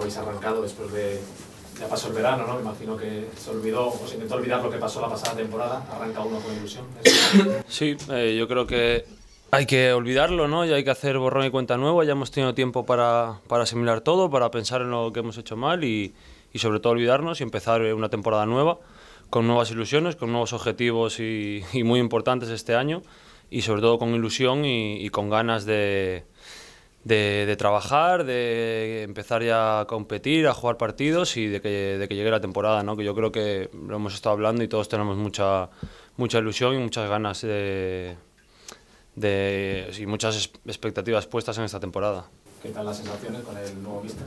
habéis arrancado después de... Ya pasó el verano, ¿no? Me imagino que se olvidó o se intentó olvidar lo que pasó la pasada temporada. Arranca uno con ilusión. Sí, eh, yo creo que hay que olvidarlo, ¿no? Y hay que hacer borrón y cuenta nueva. Ya hemos tenido tiempo para, para asimilar todo, para pensar en lo que hemos hecho mal y, y, sobre todo olvidarnos y empezar eh, una temporada nueva con nuevas ilusiones, con nuevos objetivos y, muy importantes este año y sobre todo con ilusión y con ganas de, de, trabajar, de empezar ya a competir, a jugar partidos y de que, de que llegue la temporada, ¿no? que yo creo que lo hemos estado hablando y todos tenemos mucha, mucha ilusión y muchas ganas de, de, y muchas expectativas puestas en esta temporada. ¿Qué tal las sensaciones con el nuevo mister?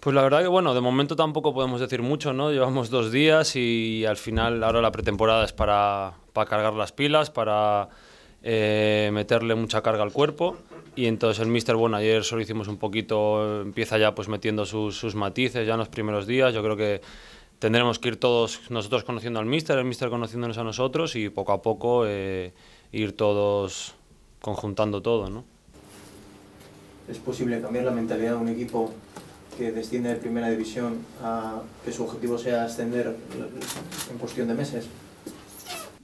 Pues la verdad que bueno, de momento tampoco podemos decir mucho, ¿no? Llevamos dos días y al final ahora la pretemporada es para, para cargar las pilas, para eh, meterle mucha carga al cuerpo y entonces el mister, bueno, ayer solo hicimos un poquito, empieza ya pues metiendo sus, matices ya en los primeros días, yo creo que tendremos que ir todos nosotros conociendo al mister el mister conociéndonos a nosotros y poco a poco eh, ir todos conjuntando todo, ¿no? ¿Es posible cambiar la mentalidad de un equipo que desciende de primera división a que su objetivo sea ascender en cuestión de meses?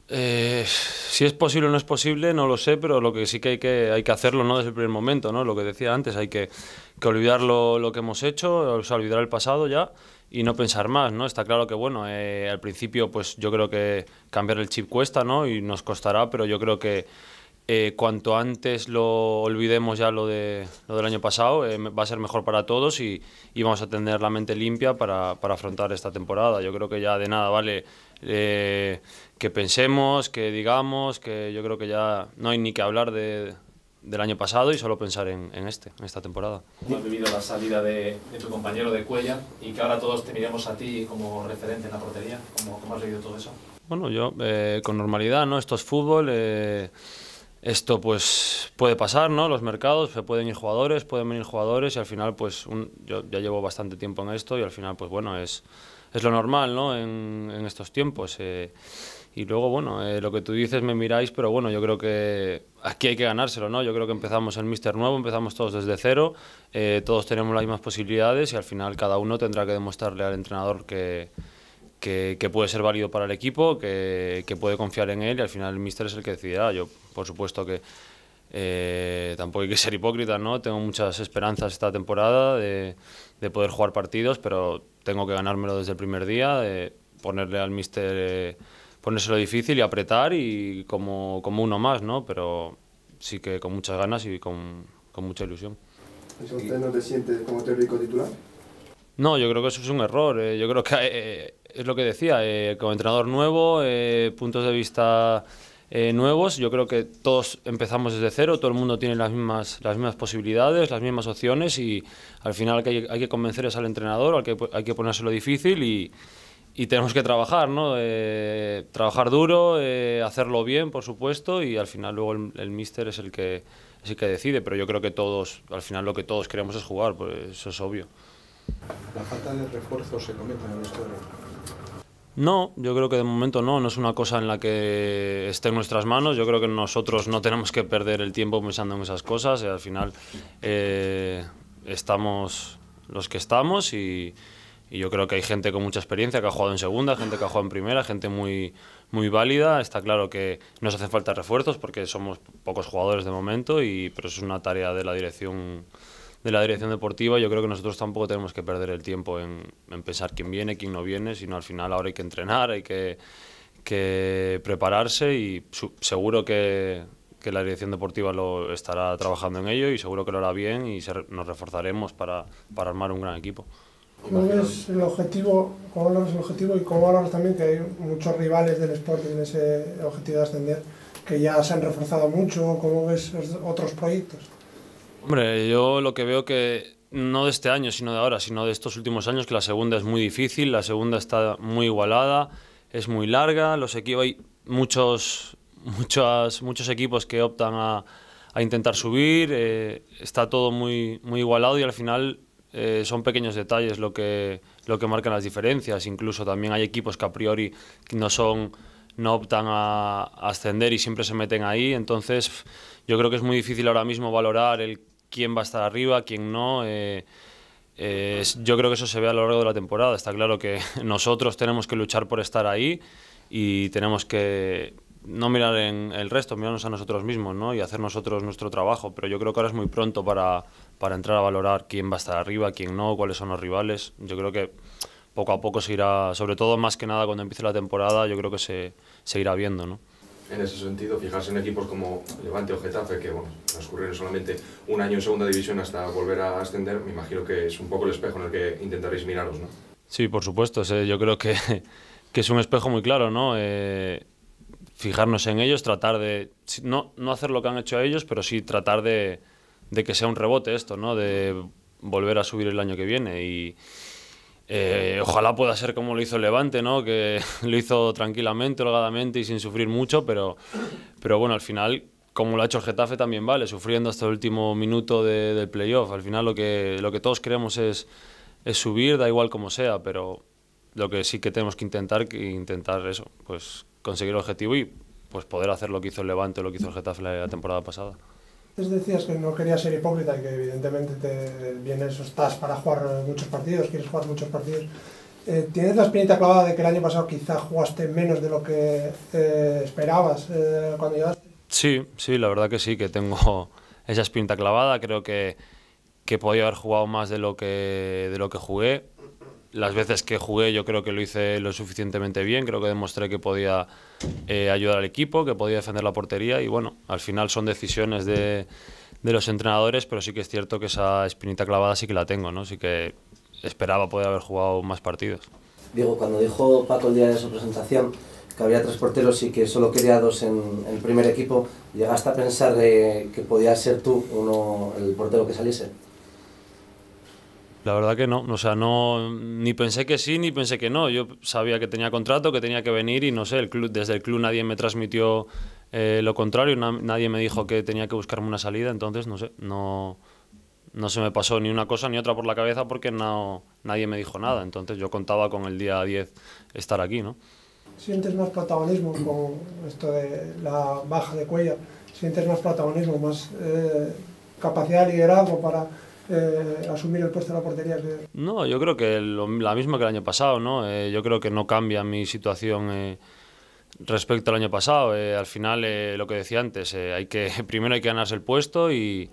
Eh, si es posible o no es posible, no lo sé, pero lo que sí que hay que, hay que hacerlo ¿no? desde el primer momento, ¿no? lo que decía antes, hay que, que olvidar lo, lo, que hemos hecho, olvidar el pasado ya y no pensar más. ¿no? Está claro que bueno, eh, al principio pues yo creo que cambiar el chip cuesta ¿no? y nos costará, pero yo creo que eh, cuanto antes lo olvidemos ya lo, de, lo del año pasado, va a ser mejor para todos y, y, vamos a tener la mente limpia para, para afrontar esta temporada. Yo creo que ya de nada vale eh, que pensemos, que digamos, que yo creo que ya no hay ni que hablar de, del año pasado y solo pensar en, este, en esta temporada. ¿Cómo has vivido la salida de, tu compañero de Cuella y que ahora todos te miremos a ti como referente en la portería? ¿Cómo, has vivido todo eso? Bueno, yo eh, con normalidad, ¿no? Esto es fútbol, eh, esto pues puede pasar, ¿no? Los mercados, se pueden ir jugadores, pueden venir jugadores y al final pues yo ya llevo bastante tiempo en esto y al final pues bueno, es es lo normal ¿no? en, estos tiempos. Eh, y luego, bueno, eh, lo que tú dices me miráis, pero bueno, yo creo que aquí hay que ganárselo, ¿no? Yo creo que empezamos el Mister Nuevo, empezamos todos desde cero, eh, todos tenemos las mismas posibilidades y al final cada uno tendrá que demostrarle al entrenador que, puede ser válido para el equipo, que, puede confiar en él y al final el Mister es el que decidirá. Yo, por supuesto que tampoco hay que ser hipócrita, ¿no? Tengo muchas esperanzas esta temporada. de de poder jugar partidos, pero tengo que ganármelo desde el primer día, de ponerle al míster, eh, ponérselo difícil y apretar y como, uno más, ¿no? Pero sí que con muchas ganas y con, mucha ilusión. ¿Usted no te siente como teórico titular? No, yo creo que eso es un error. Eh, yo creo que eh, es lo que decía, como entrenador nuevo, puntos de vista eh, nuevos. Yo creo que todos empezamos desde cero, todo el mundo tiene las mismas, las mismas posibilidades, las mismas opciones y al final que hay, que convencer al entrenador, al que hay que ponérselo difícil y, tenemos que trabajar, ¿no? Eh, trabajar duro, eh, hacerlo bien, por supuesto, y al final luego el, mister míster es el que que decide, pero yo creo que todos, al final lo que todos queremos es jugar, pues eso es obvio. La falta de refuerzo se comete en el no, yo creo que de momento no, no es una cosa en la que esté en nuestras manos. Yo creo que nosotros no tenemos que perder el tiempo pensando en esas cosas y al final eh, estamos los que estamos y, yo creo que hay gente con mucha experiencia que ha jugado en segunda, gente que ha jugado en primera, gente muy, muy válida. Está claro que nos hacen falta refuerzos porque somos pocos jugadores de momento, y, pero es una tarea de la dirección de la dirección deportiva, yo creo que nosotros tampoco tenemos que perder el tiempo en, pensar quién viene, quién no viene, sino al final ahora hay que entrenar, hay que, prepararse y seguro que, que, la dirección deportiva lo estará trabajando en ello y seguro que lo hará bien y nos reforzaremos para, para armar un gran equipo. ¿Cómo ves el objetivo, el objetivo y cómo hablas también que hay muchos rivales del Sporting en ese objetivo de ascender que ya se han reforzado mucho? ¿Cómo ves otros proyectos? Hombre, yo lo que veo que no de este año, sino de ahora, sino de estos últimos años, que la segunda es muy difícil, la segunda está muy igualada, es muy larga, los equipos hay muchos, muchos, muchos equipos que optan a, intentar subir, eh, está todo muy, muy igualado y al final eh, son pequeños detalles lo que, lo que marcan las diferencias. Incluso también hay equipos que a priori no son no optan a ascender y siempre se meten ahí. Entonces, yo creo que es muy difícil ahora mismo valorar el quién va a estar arriba, quién no. Eh, eh, yo creo que eso se ve a lo largo de la temporada. Está claro que nosotros tenemos que luchar por estar ahí y tenemos que no mirar en el resto, mirarnos a nosotros mismos ¿no? y hacer nosotros nuestro trabajo. Pero yo creo que ahora es muy pronto para, para entrar a valorar quién va a estar arriba, quién no, cuáles son los rivales. Yo creo que poco a poco se irá, sobre todo más que nada cuando empiece la temporada, yo creo que se, se irá viendo. ¿no? en ese sentido, fijarse en equipos como Levante o Getafe, que bueno, transcurrieron solamente un año en segunda división hasta volver a ascender, me imagino que es un poco el espejo en el que intentaréis miraros, ¿no? Sí, por supuesto, yo creo que, que es un espejo muy claro, ¿no? Eh, fijarnos en ellos, tratar de, no, no hacer lo que han hecho a ellos, pero sí tratar de, de que sea un rebote esto, ¿no? De volver a subir el año que viene y eh, ojalá pueda ser como lo hizo el Levante, ¿no? que lo hizo tranquilamente, holgadamente y sin sufrir mucho, pero, pero bueno, al final, como lo ha hecho el Getafe también vale, sufriendo hasta el último minuto del playoff. Al final lo que, lo que todos queremos es, es subir, da igual como sea, pero lo que sí que tenemos que intentar, que intentar eso, pues conseguir el objetivo y pues poder hacer lo que hizo el Levante, lo que hizo el Getafe la temporada pasada decías que no querías ser hipócrita y que evidentemente te vienes o estás para jugar muchos partidos, quieres jugar muchos partidos. Eh, ¿Tienes la espinita clavada de que el año pasado quizás jugaste menos de lo que eh, esperabas eh, cuando llegaste? Sí, sí, la verdad que sí, que tengo esa espinita clavada. Creo que que podía haber jugado más de lo que, de lo que jugué. Las veces que jugué yo creo que lo hice lo suficientemente bien, creo que demostré que podía eh, ayudar al equipo, que podía defender la portería y bueno, al final son decisiones de, de, los entrenadores, pero sí que es cierto que esa espinita clavada sí que la tengo, ¿no? sí que esperaba poder haber jugado más partidos. Diego, cuando dijo Paco el día de su presentación que había tres porteros y que solo quería dos en, el primer equipo, ¿llegaste a pensar eh, que podía ser tú uno el portero que saliese? La verdad que no, o sea, no, ni pensé que sí, ni pensé que no. Yo sabía que tenía contrato, que tenía que venir y no sé, el club, desde el club nadie me transmitió eh, lo contrario, nadie me dijo que tenía que buscarme una salida, entonces no sé, no, no se me pasó ni una cosa ni otra por la cabeza porque no, nadie me dijo nada, entonces yo contaba con el día 10 estar aquí, ¿no? ¿Sientes más protagonismo con esto de la baja de cuello? ¿Sientes más protagonismo, más eh, capacidad de liderazgo para eh, asumir el puesto de la portería? No, yo creo que lo, la misma que el año pasado, ¿no? Eh, yo creo que no cambia mi situación eh, respecto al año pasado. al final, lo que decía antes, hay que primero hay que ganarse el puesto y,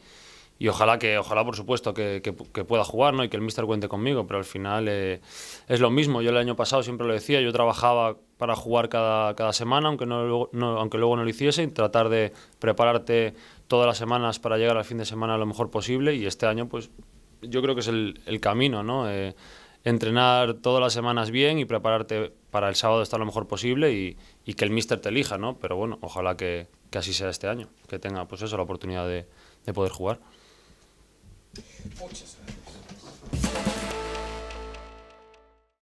y ojalá que, ojalá por supuesto que, pueda jugar, ¿no? Y que el mister cuente conmigo, pero al final es lo mismo. Yo el año pasado siempre lo decía, yo trabajaba para jugar cada, cada semana, aunque, no, aunque luego no lo hiciese, y tratar de prepararte todas las semanas para llegar al fin de semana lo mejor posible. Y este año, pues yo creo que es el, camino, ¿no? Eh, entrenar todas las semanas bien y prepararte para el sábado estar lo mejor posible y, que el míster te elija, ¿no? Pero bueno, ojalá que, que, así sea este año, que tenga pues eso, la oportunidad de, de poder jugar.